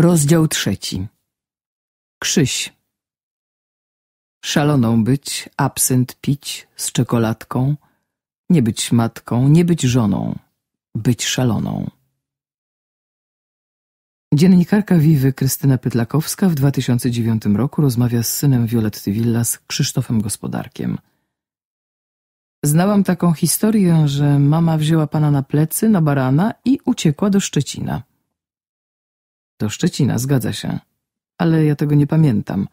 Rozdział trzeci. Krzyś. Szaloną być, absynt pić, z czekoladką, nie być matką, nie być żoną, być szaloną. Dziennikarka Wiwy Krystyna Pytlakowska w 2009 roku rozmawia z synem Violetty Villas, Krzysztofem Gospodarkiem. Znałam taką historię, że mama wzięła pana na plecy, na barana i uciekła do Szczecina. Do Szczecina, zgadza się. Ale ja tego nie pamiętam.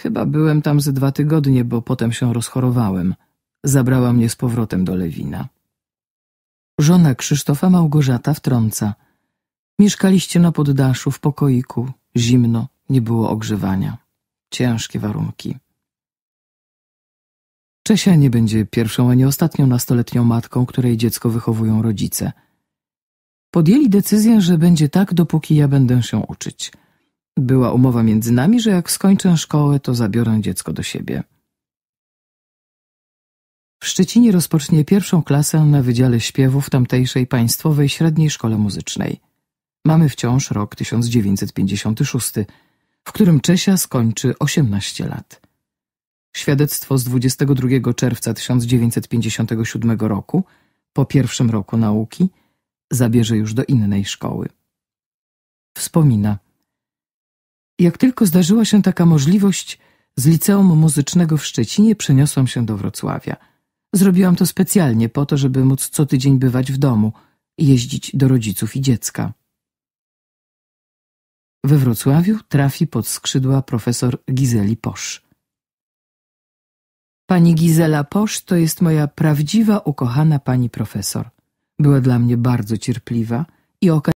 Chyba byłem tam ze dwa tygodnie, bo potem się rozchorowałem. Zabrała mnie z powrotem do Lewina. Żona Krzysztofa Małgorzata wtrąca. Mieszkaliście na poddaszu, w pokoiku. Zimno, nie było ogrzewania. Ciężkie warunki. Czesia nie będzie pierwszą ani ostatnią nastoletnią matką, której dziecko wychowują rodzice – Podjęli decyzję, że będzie tak, dopóki ja będę się uczyć. Była umowa między nami, że jak skończę szkołę, to zabiorę dziecko do siebie. W Szczecinie rozpocznie pierwszą klasę na Wydziale Śpiewu w tamtejszej Państwowej Średniej Szkole Muzycznej. Mamy wciąż rok 1956, w którym Czesia skończy 18 lat. Świadectwo z 22 czerwca 1957 roku, po pierwszym roku nauki – zabierze już do innej szkoły. Wspomina. Jak tylko zdarzyła się taka możliwość, z liceum muzycznego w Szczecinie przeniosłam się do Wrocławia. Zrobiłam to specjalnie po to, żeby móc co tydzień bywać w domu, jeździć do rodziców i dziecka. We Wrocławiu trafi pod skrzydła profesor Gizeli Posz. Pani Gizela Posz to jest moja prawdziwa, ukochana pani profesor. Była dla mnie bardzo cierpliwa i okazała